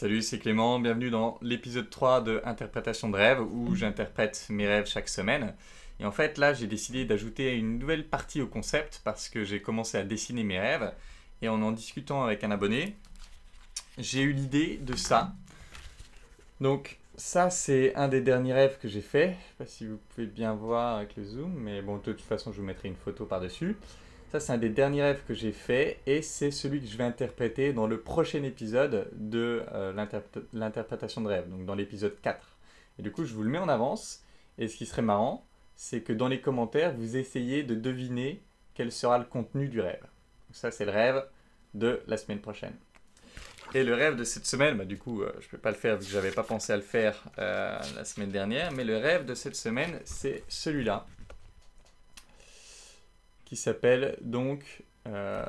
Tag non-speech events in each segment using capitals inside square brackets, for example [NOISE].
Salut, c'est Clément, bienvenue dans l'épisode 3 de Interprétation de rêves, où j'interprète mes rêves chaque semaine. Et en fait, là, j'ai décidé d'ajouter une nouvelle partie au concept parce que j'ai commencé à dessiner mes rêves et en en discutant avec un abonné, j'ai eu l'idée de ça. Donc, ça, c'est un des derniers rêves que j'ai fait. Je sais pas si vous pouvez bien voir avec le zoom, mais bon, de toute façon, je vous mettrai une photo par-dessus. Ça, c'est un des derniers rêves que j'ai fait et c'est celui que je vais interpréter dans le prochain épisode de euh, l'interprétation de rêve, donc dans l'épisode 4. Et du coup, je vous le mets en avance. Et ce qui serait marrant, c'est que dans les commentaires, vous essayez de deviner quel sera le contenu du rêve. ça, c'est le rêve de la semaine prochaine. Et le rêve de cette semaine, bah, du coup, euh, je ne peux pas le faire vu que je n'avais pas pensé à le faire euh, la semaine dernière, mais le rêve de cette semaine, c'est celui-là qui s'appelle donc euh,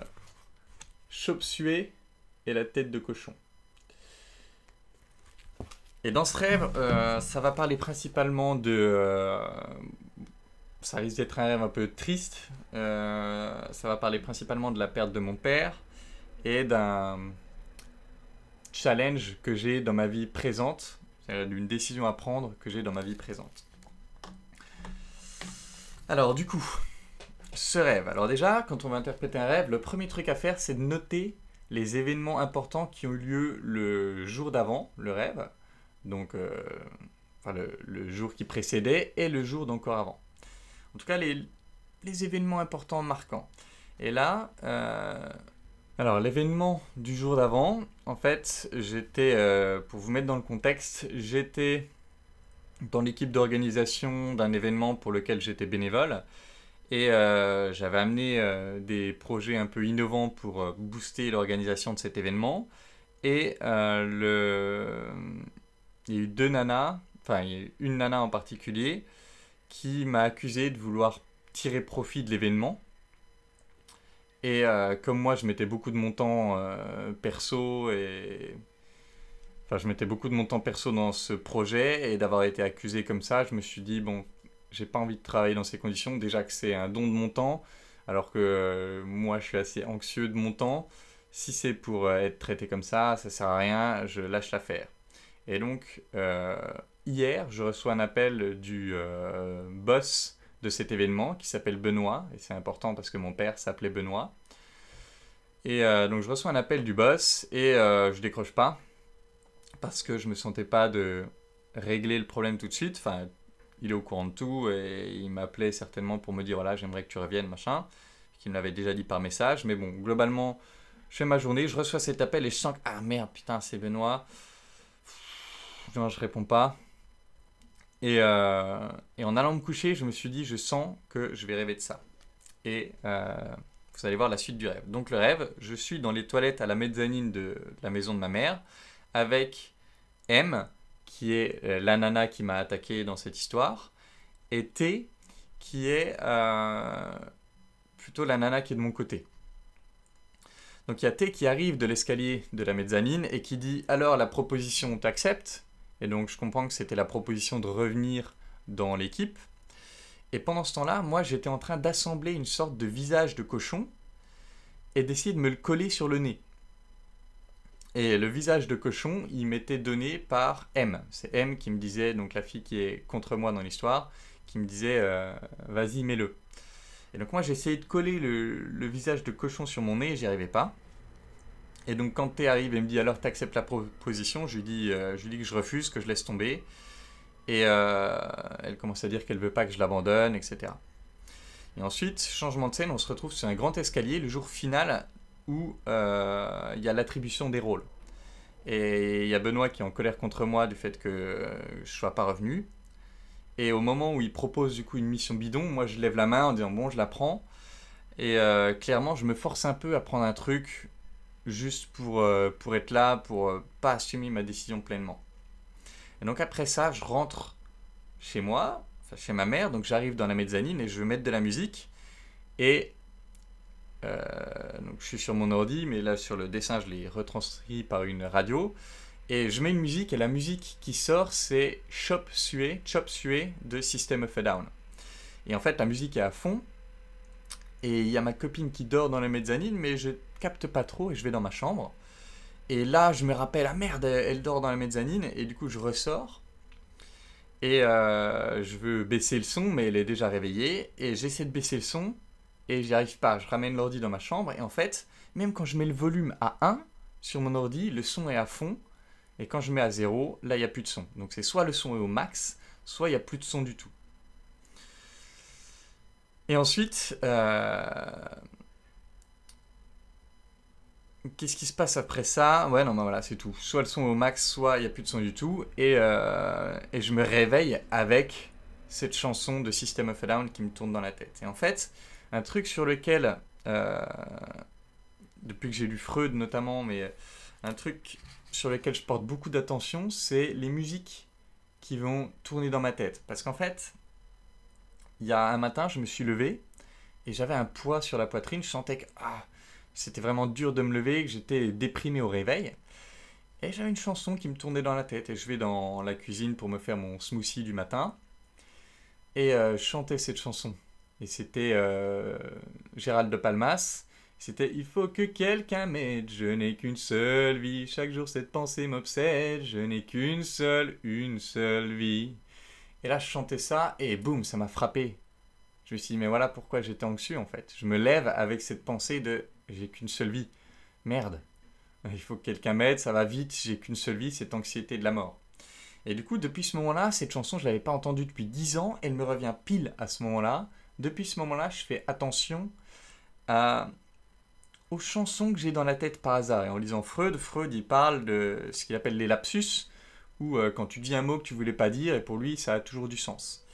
et la tête de cochon. Et dans ce rêve, euh, ça va parler principalement de... Euh, ça risque d'être un rêve un peu triste. Euh, ça va parler principalement de la perte de mon père et d'un challenge que j'ai dans ma vie présente, d'une décision à prendre que j'ai dans ma vie présente. Alors du coup, ce rêve. Alors déjà, quand on va interpréter un rêve, le premier truc à faire, c'est de noter les événements importants qui ont eu lieu le jour d'avant, le rêve, donc euh, le, jour qui précédait et le jour d'encore avant. En tout cas, les, événements importants marquants. Et là, euh, alors l'événement du jour d'avant, en fait, j'étais, euh, pour vous mettre dans le contexte, j'étais dans l'équipe d'organisation d'un événement pour lequel j'étais bénévole. Et euh, j'avais amené euh, des projets un peu innovants pour euh, booster l'organisation de cet événement. Et il y a eu deux nanas, enfin une nana en particulier, qui m'a accusé de vouloir tirer profit de l'événement. Et comme moi, je mettais beaucoup de mon temps perso et Enfin, je mettais beaucoup de mon temps perso dans ce projet et d'avoir été accusé comme ça, je me suis dit, bon, j'ai pas envie de travailler dans ces conditions. Déjà que c'est un don de mon temps, alors que euh, moi je suis assez anxieux de mon temps. Si c'est pour euh, être traité comme ça, ça sert à rien, je lâche l'affaire. Et donc, euh, hier, je reçois un appel du boss de cet événement qui s'appelle Benoît, et c'est important parce que mon père s'appelait Benoît. Et donc je reçois un appel du boss et je décroche pas parce que je me sentais pas de régler le problème tout de suite. Enfin, il est au courant de tout et il m'appelait certainement pour me dire voilà, j'aimerais que tu reviennes, machin, qu'il me l'avait déjà dit par message. Mais bon, globalement, je fais ma journée, je reçois cet appel et je sens que ah merde, putain, c'est Benoît. Non, je réponds pas. Euh, et, en allant me coucher, je me suis dit je sens que je vais rêver de ça. Et euh, vous allez voir la suite du rêve. Donc le rêve, je suis dans les toilettes à la mezzanine de la maison de ma mère avec M, qui est euh, la nana qui m'a attaqué dans cette histoire, et T, qui est euh, plutôt la nana qui est de mon côté. Donc il y a T qui arrive de l'escalier de la mezzanine et qui dit alors la proposition t'accepte, et donc je comprends que c'était la proposition de revenir dans l'équipe. Et pendant ce temps-là, moi j'étais en train d'assembler une sorte de visage de cochon et d'essayer de me le coller sur le nez. Et le visage de cochon, il m'était donné par M. C'est M qui me disait, donc la fille qui est contre moi dans l'histoire, qui me disait euh, vas-y, mets-le. Et donc moi j'ai essayé de coller le, visage de cochon sur mon nez j'y arrivais pas. Et donc quand T arrive et me dit alors t'acceptes la proposition, euh, je lui dis, que je refuse, que je laisse tomber. Et euh, elle commence à dire qu'elle veut pas que je l'abandonne, etc. Et ensuite, changement de scène, on se retrouve sur un grand escalier, le jour final où euh, il y a l'attribution des rôles. Et il y a Benoît qui est en colère contre moi du fait que je euh, je sois pas revenu. Et au moment où il propose du coup une mission bidon, moi je lève la main en disant bon je la prends. Et euh, clairement je me force un peu à prendre un truc juste pour, pour être là, pour pas assumer ma décision pleinement. Et donc après ça je rentre chez moi, chez ma mère, donc j'arrive dans la mezzanine et je veux mettre de la musique. Et euh, donc je suis sur mon ordi, mais là sur le dessin, je l'ai retranscrit par une radio. Et je mets une musique, et la musique qui sort, c'est Chop Suey, Chop Suey de System of a Down. Et en fait, la musique est à fond, et il y a ma copine qui dort dans la mezzanine mais je capte pas trop, et je vais dans ma chambre. Et là, je me rappelle, ah merde, elle dort dans la mezzanine, et du coup, je ressors. Et euh, je veux baisser le son, mais elle est déjà réveillée, et j'essaie de baisser le son, et j'y arrive pas. Je ramène l'ordi dans ma chambre et en fait, même quand je mets le volume à 1 sur mon ordi, le son est à fond. Et quand je mets à 0, là, il n'y a plus de son. Donc c'est soit le son est au max, soit il n'y a plus de son du tout. Et ensuite, euh, qu'est-ce qui se passe après ça Ouais, non, ben voilà, c'est tout. Soit le son est au max, soit il n'y a plus de son du tout. Et, euh, et je me réveille avec cette chanson de System of a Down qui me tourne dans la tête. Et en fait, un truc sur lequel, euh, depuis que j'ai lu Freud notamment, mais un truc sur lequel je porte beaucoup d'attention, c'est les musiques qui vont tourner dans ma tête. Parce qu'en fait, il y a un matin, je me suis levé et j'avais un poids sur la poitrine. Je sentais que ah, c'était vraiment dur de me lever, que j'étais déprimé au réveil. Et j'avais une chanson qui me tournait dans la tête. Et je vais dans la cuisine pour me faire mon smoothie du matin. Et euh, je chantais cette chanson. Et c'était euh, Gérald de Palmas. C'était Il faut que quelqu'un m'aide, je n'ai qu'une seule vie. Chaque jour, cette pensée m'obsède, je n'ai qu'une seule, une seule vie. Et là, je chantais ça et boum, ça m'a frappé. Je me suis dit, mais voilà pourquoi j'étais anxieux en fait. Je me lève avec cette pensée de j'ai qu'une seule vie. Merde, il faut que quelqu'un m'aide, ça va vite, j'ai qu'une seule vie, cette anxiété de la mort. Et du coup, depuis ce moment-là, cette chanson, je l'avais pas entendue depuis 10 ans, elle me revient pile à ce moment-là depuis ce moment-là, je fais attention à, aux chansons que j'ai dans la tête par hasard. Et en lisant Freud, Freud, il parle de ce qu'il appelle les lapsus, où euh, quand tu dis un mot que tu voulais pas dire, et pour lui, ça a toujours du sens.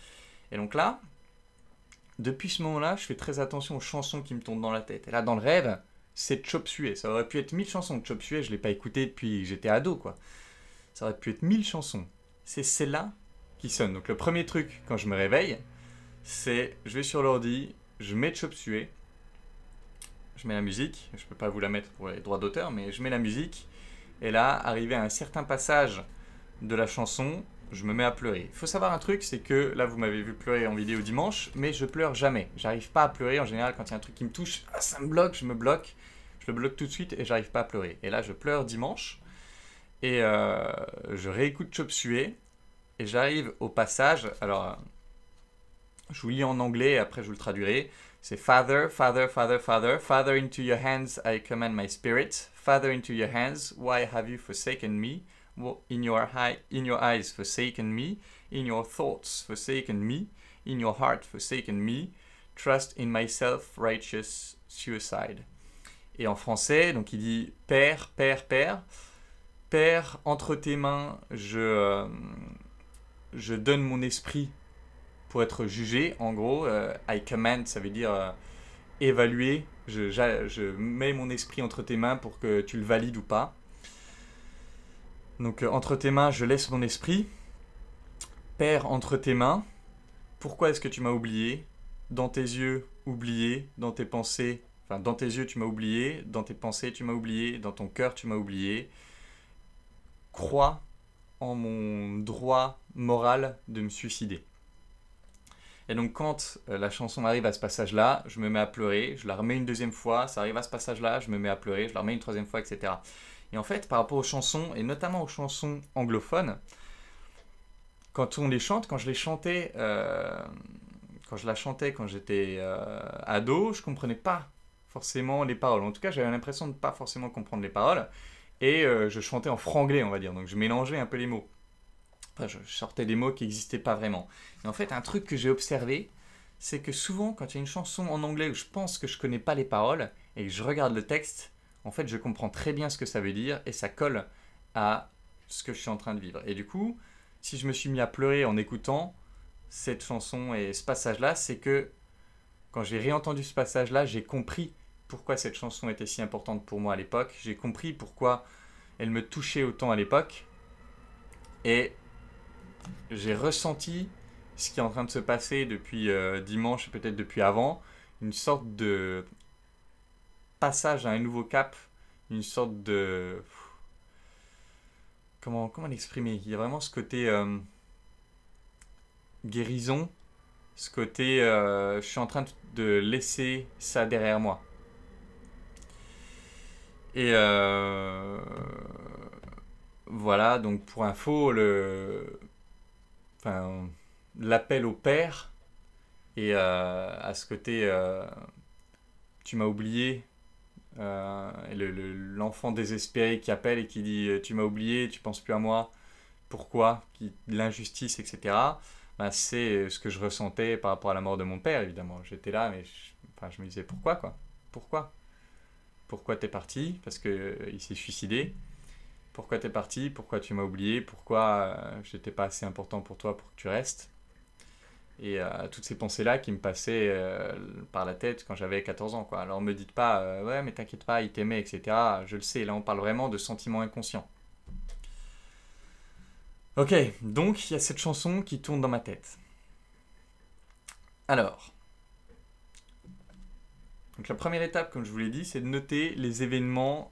Et donc là, depuis ce moment-là, je fais très attention aux chansons qui me tombent dans la tête. Et là, dans le rêve, c'est Chop Suey. Ça aurait pu être mille chansons de Chop Suey, je l'ai pas écouté depuis que j'étais ado, quoi. Ça aurait pu être mille chansons. C'est celle-là qui sonne. Donc le premier truc, quand je me réveille, c'est je vais sur l'ordi, je mets Chop Suey, je mets la musique, je peux pas vous la mettre pour les droits d'auteur, mais je mets la musique, et là, arrivé à un certain passage de la chanson, je me mets à pleurer. Il faut savoir un truc, c'est que là, vous m'avez vu pleurer en vidéo dimanche, mais je pleure jamais. J'arrive pas à pleurer en général quand il y a un truc qui me touche, ah, ça me bloque, je me bloque, je le bloque tout de suite et j'arrive pas à pleurer. Et là, je pleure dimanche et euh, je réécoute Chop Suey et j'arrive au passage. Alors, je vous lis en anglais et après je vous le traduirai. C'est Father, Father, Father, Father, Father, into your hands I command my spirit. Father, into your hands, why have you forsaken me? In your, high, in your eyes forsaken me, in your thoughts forsaken me, in your heart forsaken me, trust in myself righteous suicide. Et en français, donc il dit Père, Père, Père, Père, entre tes mains, je, euh, je donne mon esprit pour être jugé, en gros, euh, I command, ça veut dire euh, évaluer. Je, mets mon esprit entre tes mains pour que tu le valides ou pas. Donc euh, entre tes mains, je laisse mon esprit. Père, entre tes mains, pourquoi est-ce que tu m'as oublié Dans tes yeux, oublié. Dans tes pensées, enfin dans tes yeux, tu m'as oublié. Dans tes pensées, tu m'as oublié. Dans ton cœur, tu m'as oublié. Crois en mon droit moral de me suicider. Et donc quand euh, la chanson arrive à ce passage-là, je me mets à pleurer, je la remets une deuxième fois, ça arrive à ce passage-là, je me mets à pleurer, je la remets une troisième fois, etc. Et en fait, par rapport aux chansons, et notamment aux chansons anglophones, quand on les chante, quand je les chantais, euh, quand je la chantais quand j'étais euh, ado, je comprenais pas forcément les paroles. En tout cas, j'avais l'impression de pas forcément comprendre les paroles. Et je chantais en franglais, on va dire. Donc je mélangeais un peu les mots. Enfin, je sortais des mots qui n'existaient pas vraiment. Et en fait, un truc que j'ai observé, c'est que souvent, quand il y a une chanson en anglais où je pense que je connais pas les paroles et que je regarde le texte, en fait, je comprends très bien ce que ça veut dire et ça colle à ce que je suis en train de vivre. Et du coup, si je me suis mis à pleurer en écoutant cette chanson et ce passage-là, c'est que quand j'ai réentendu ce passage-là, j'ai compris pourquoi cette chanson était si importante pour moi à l'époque. J'ai compris pourquoi elle me touchait autant à l'époque. Et j'ai ressenti ce qui est en train de se passer depuis euh, dimanche et peut-être depuis avant, une sorte de passage à un nouveau cap, une sorte de... Comment, comment l'exprimer Il y a vraiment ce côté euh, guérison, ce côté euh, je suis en train de laisser ça derrière moi. Et voilà, donc pour info, le, l'appel au père et euh, à ce côté euh, tu m'as oublié euh, l'enfant désespéré qui appelle et qui dit tu m'as oublié tu penses plus à moi pourquoi l'injustice etc bah, c'est ce que je ressentais par rapport à la mort de mon père évidemment j'étais là mais je, je me disais pourquoi quoi pourquoi pourquoi t'es parti parce que il s'est suicidé pourquoi t'es parti, pourquoi tu m'as oublié, pourquoi euh, je n'étais pas assez important pour toi pour que tu restes. Et euh, toutes ces pensées-là qui me passaient euh, par la tête quand j'avais 14 ans. Quoi. Alors me dites pas, ouais, mais t'inquiète pas, il t'aimait, etc. Je le sais, là on parle vraiment de sentiments inconscients. Ok, donc il y a cette chanson qui tourne dans ma tête. Alors. Donc la première étape, comme je vous l'ai dit, c'est de noter les événements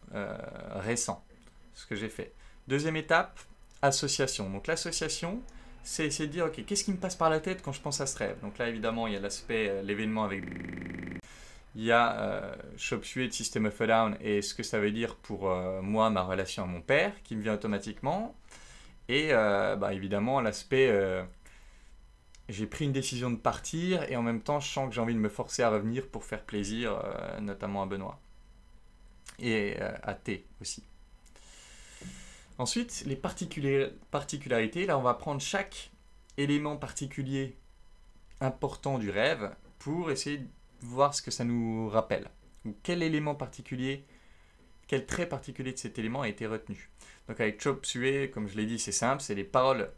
récents ce que j'ai fait. Deuxième étape, association. Donc l'association, c'est essayer de dire, ok, qu'est-ce qui me passe par la tête quand je pense à ce rêve Donc là, évidemment, il y a l'aspect, euh, l'événement avec... Il y a euh, System of a Down et ce que ça veut dire pour euh, moi, ma relation à mon père, qui me vient automatiquement. Et euh, bah, évidemment, l'aspect j'ai pris une décision de partir et en même temps, je sens que j'ai envie de me forcer à revenir pour faire plaisir, notamment à Benoît et à T aussi. Ensuite, les particularités. Là, on va prendre chaque élément particulier important du rêve pour essayer de voir ce que ça nous rappelle. ou quel élément particulier, quel trait particulier de cet élément a été retenu. Donc avec Chop comme je l'ai dit, c'est simple, c'est les paroles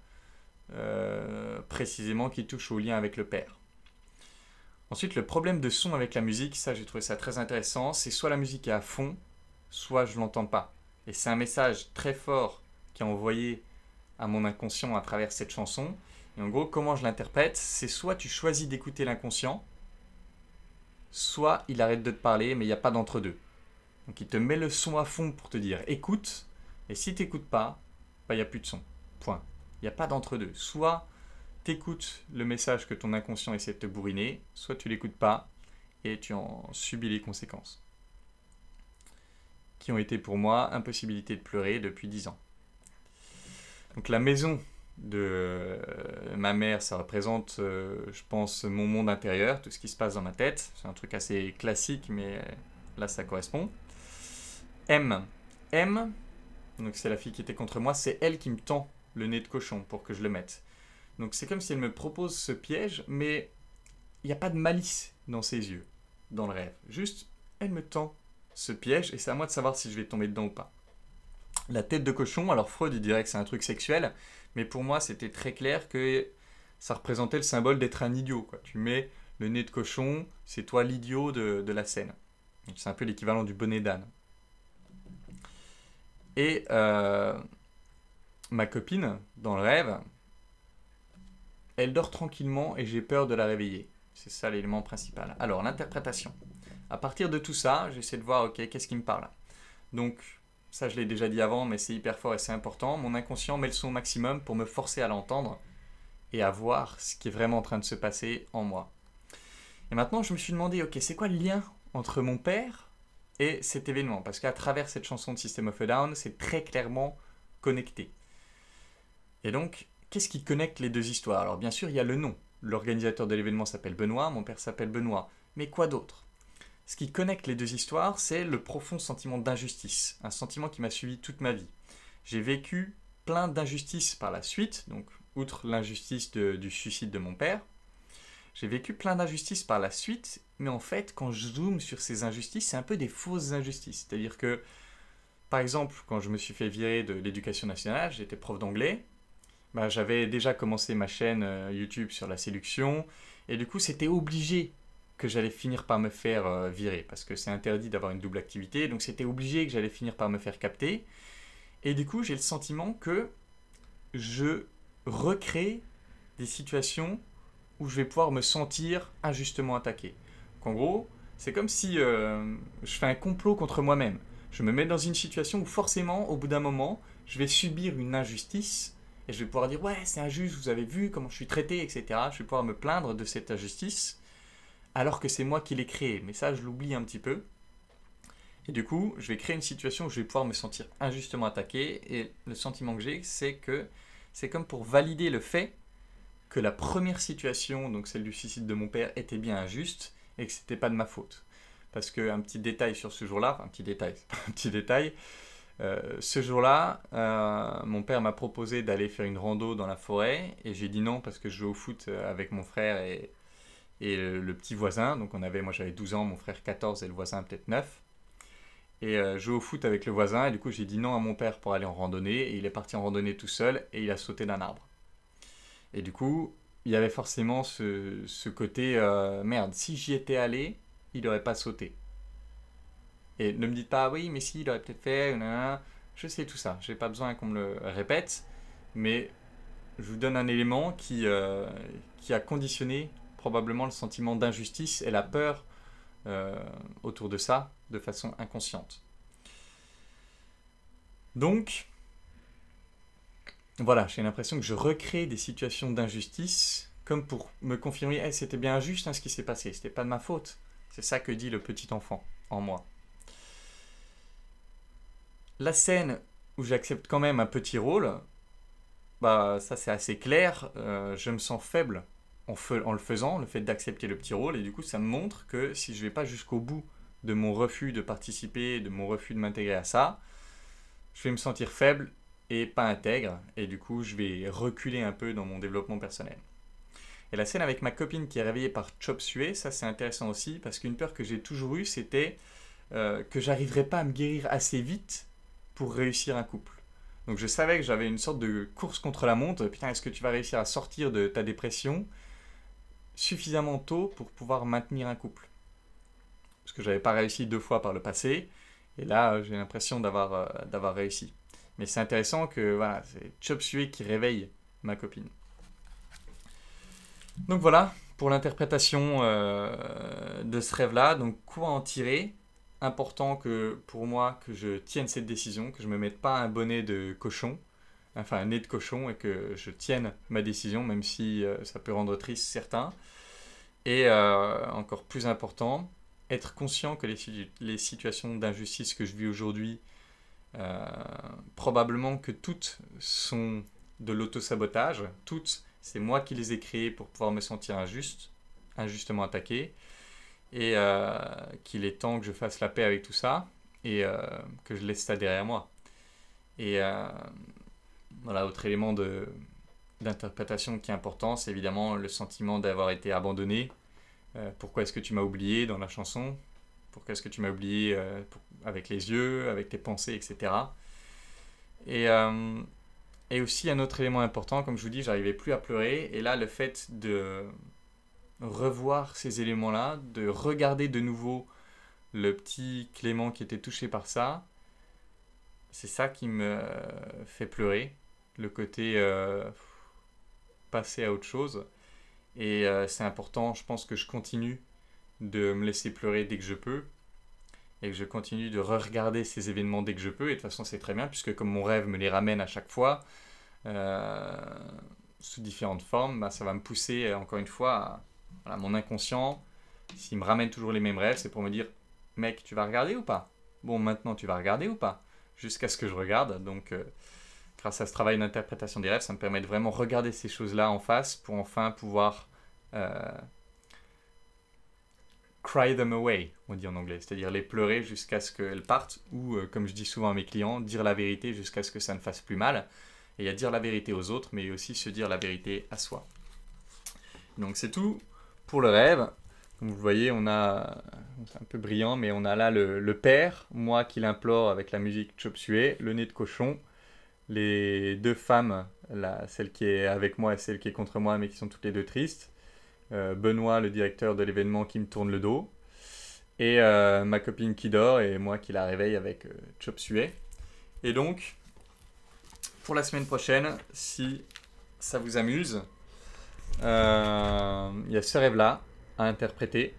euh, précisément qui touchent au lien avec le père. Ensuite, le problème de son avec la musique, ça j'ai trouvé ça très intéressant, c'est soit la musique est à fond, soit je l'entends pas. Et c'est un message très fort qui est envoyé à mon inconscient à travers cette chanson. Et en gros, comment je l'interprète C'est soit tu choisis d'écouter l'inconscient, soit il arrête de te parler, mais il n'y a pas d'entre-deux. Donc il te met le son à fond pour te dire écoute, et si t'écoutes pas, bah, il n'y a plus de son. Point. Il n'y a pas d'entre-deux. Soit écoutes le message que ton inconscient essaie de te bourriner, soit tu l'écoutes pas et tu en subis les conséquences qui ont été pour moi impossibilité de pleurer depuis 10 ans. Donc la maison de euh, ma mère, ça représente, euh, je pense, mon monde intérieur, tout ce qui se passe dans ma tête. C'est un truc assez classique, mais euh, là, ça correspond. M. M, donc c'est la fille qui était contre moi, c'est elle qui me tend le nez de cochon pour que je le mette. Donc c'est comme si elle me propose ce piège, mais il n'y a pas de malice dans ses yeux, dans le rêve. Juste, elle me tend ce piège et c'est à moi de savoir si je vais tomber dedans ou pas. La tête de cochon, alors Freud il dirait que c'est un truc sexuel, mais pour moi c'était très clair que ça représentait le symbole d'être un idiot. Quoi. Tu mets le nez de cochon, c'est toi l'idiot de, la scène. C'est un peu l'équivalent du bonnet d'âne. Et euh, ma copine, dans le rêve, elle dort tranquillement et j'ai peur de la réveiller. C'est ça l'élément principal. Alors, l'interprétation. À partir de tout ça, j'essaie de voir, ok, qu'est-ce qui me parle Donc, ça je l'ai déjà dit avant, mais c'est hyper fort et c'est important, mon inconscient met le son maximum pour me forcer à l'entendre et à voir ce qui est vraiment en train de se passer en moi. Et maintenant, je me suis demandé, ok, c'est quoi le lien entre mon père et cet événement Parce qu'à travers cette chanson de System of a Down, c'est très clairement connecté. Et donc, qu'est-ce qui connecte les deux histoires Alors bien sûr, il y a le nom. L'organisateur de l'événement s'appelle Benoît, mon père s'appelle Benoît. Mais quoi d'autre ce qui connecte les deux histoires, c'est le profond sentiment d'injustice, un sentiment qui m'a suivi toute ma vie. J'ai vécu plein d'injustices par la suite, donc outre l'injustice du suicide de mon père, j'ai vécu plein d'injustices par la suite, mais en fait, quand je zoome sur ces injustices, c'est un peu des fausses injustices. C'est-à-dire que, par exemple, quand je me suis fait virer de l'éducation nationale, j'étais prof d'anglais, bah, j'avais déjà commencé ma chaîne euh, YouTube sur la séduction, et du coup, c'était obligé que j'allais finir par me faire euh, virer, parce que c'est interdit d'avoir une double activité, donc c'était obligé que j'allais finir par me faire capter. Et du coup, j'ai le sentiment que je recrée des situations où je vais pouvoir me sentir injustement attaqué. qu'en gros, c'est comme si euh, je fais un complot contre moi-même. Je me mets dans une situation où forcément, au bout d'un moment, je vais subir une injustice et je vais pouvoir dire ouais c'est injuste, vous avez vu comment je suis traité, etc. Je vais pouvoir me plaindre de cette injustice alors que c'est moi qui l'ai créé. Mais ça, je l'oublie un petit peu. Et du coup, je vais créer une situation où je vais pouvoir me sentir injustement attaqué. Et le sentiment que j'ai, c'est que c'est comme pour valider le fait que la première situation, donc celle du suicide de mon père, était bien injuste et que c'était pas de ma faute. Parce que un petit détail sur ce jour-là, un petit détail, [LAUGHS] un petit détail, euh, ce jour-là, euh, mon père m'a proposé d'aller faire une rando dans la forêt et j'ai dit non parce que je jouais au foot euh, avec mon frère et, et le, petit voisin. Donc on avait, moi j'avais 12 ans, mon frère 14 et le voisin peut-être 9. Et euh, je joue au foot avec le voisin. Et du coup j'ai dit non à mon père pour aller en randonnée. Et il est parti en randonnée tout seul et il a sauté d'un arbre. Et du coup il y avait forcément ce, côté euh, merde, si j'y étais allé, il n'aurait pas sauté. Et ne me dites pas oui mais si il aurait peut-être fait. Euh, je sais tout ça. J'ai pas besoin qu'on me le répète. Mais je vous donne un élément qui, qui a conditionné probablement le sentiment d'injustice et la peur euh, autour de ça de façon inconsciente. Donc, voilà, j'ai l'impression que je recrée des situations d'injustice comme pour me confirmer c'était bien injuste hein, ce qui s'est passé, c'était pas de ma faute. C'est ça que dit le petit enfant en moi. La scène où j'accepte quand même un petit rôle, bah ça c'est assez clair, euh, je me sens faible en, le faisant, le fait d'accepter le petit rôle, et du coup, ça me montre que si je vais pas jusqu'au bout de mon refus de participer, de mon refus de m'intégrer à ça, je vais me sentir faible et pas intègre, et du coup, je vais reculer un peu dans mon développement personnel. Et la scène avec ma copine qui est réveillée par Chop Suey, ça c'est intéressant aussi, parce qu'une peur que j'ai toujours eue, c'était euh, que j'arriverais pas à me guérir assez vite pour réussir un couple. Donc je savais que j'avais une sorte de course contre la montre, putain est-ce que tu vas réussir à sortir de ta dépression suffisamment tôt pour pouvoir maintenir un couple. Parce que j'avais pas réussi deux fois par le passé, et là euh, j'ai l'impression d'avoir euh, d'avoir réussi. Mais c'est intéressant que voilà, c'est Chop Suey qui réveille ma copine. Donc voilà pour l'interprétation euh, de ce rêve-là. Donc quoi en tirer Important que pour moi que je tienne cette décision, que je me mette pas un bonnet de cochon, enfin un nez de cochon et que je tienne ma décision, même si euh, ça peut rendre triste certains. Et euh, encore plus important, être conscient que les, les situations d'injustice que je vis aujourd'hui, euh, probablement que toutes sont de l'auto-sabotage, toutes, c'est moi qui les ai créées pour pouvoir me sentir injuste, injustement attaqué, et qu'il est temps que je fasse la paix avec tout ça et que je laisse ça derrière moi. Et voilà, autre élément d'interprétation qui est important, c'est évidemment le sentiment d'avoir été abandonné. Euh, pourquoi est-ce que tu m'as oublié dans la chanson Pourquoi est-ce que tu m'as oublié euh, avec les yeux, avec tes pensées, etc. Et, euh, et aussi un autre élément important, comme je vous dis, j'arrivais plus à pleurer. Et là, le fait de revoir ces éléments-là, de regarder de nouveau le petit Clément qui était touché par ça, c'est ça qui me fait pleurer le côté euh, passer à autre chose. Et euh, c'est important, je pense que je continue de me laisser pleurer dès que je peux et que je continue de re-regarder ces événements dès que je peux. Et de toute façon, c'est très bien puisque comme mon rêve me les ramène à chaque fois euh, sous différentes formes, bah, ça va me pousser encore une fois à mon inconscient. S'il me ramène toujours les mêmes rêves, c'est pour me dire mec, tu vas regarder ou pas Bon, maintenant tu vas regarder ou pas Jusqu'à ce que je regarde. Donc grâce à ce travail d'interprétation des rêves, ça me permet de vraiment regarder ces choses-là en face pour enfin pouvoir euh, cry them away, on dit en anglais, c'est-à-dire les pleurer jusqu'à ce qu'elles partent, ou euh, comme je dis souvent à mes clients, dire la vérité jusqu'à ce que ça ne fasse plus mal. Et il y a dire la vérité aux autres, mais aussi se dire la vérité à soi. Donc c'est tout pour le rêve. Comme vous voyez, on a, c'est un peu brillant, mais on a là le, le père, moi qui l'implore avec la musique Chop Suey, le nez de cochon, les deux femmes, celle qui est avec moi et celle qui est contre moi, mais qui sont toutes les deux tristes. Euh, Benoît, le directeur de l'événement, qui me tourne le dos. Et euh, ma copine qui dort et moi qui la réveille avec euh, Chop Et donc, pour la semaine prochaine, si ça vous amuse, il y a ce rêve-là à interpréter.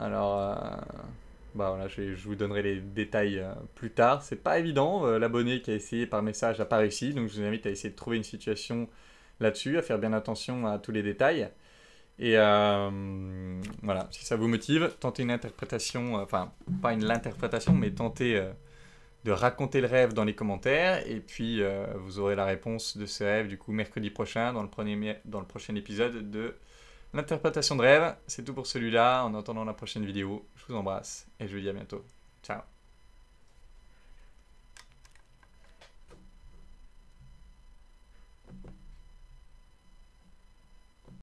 Alors. Bah voilà, je, vous donnerai les détails euh, plus tard. C'est pas évident. Euh, l'abonné qui a essayé par message n'a pas réussi, donc je vous invite à essayer de trouver une situation là-dessus, à faire bien attention à tous les détails. Et euh, voilà, si ça vous motive, tentez une interprétation, enfin, pas une l'interprétation, mais tentez de raconter le rêve dans les commentaires. Et puis, vous aurez la réponse de ce rêve, du coup, mercredi prochain, dans le, premier, dans le prochain épisode de l'interprétation de rêve. C'est tout pour celui-là. En attendant la prochaine vidéo, je vous embrasse et je vous dis à bientôt. Ciao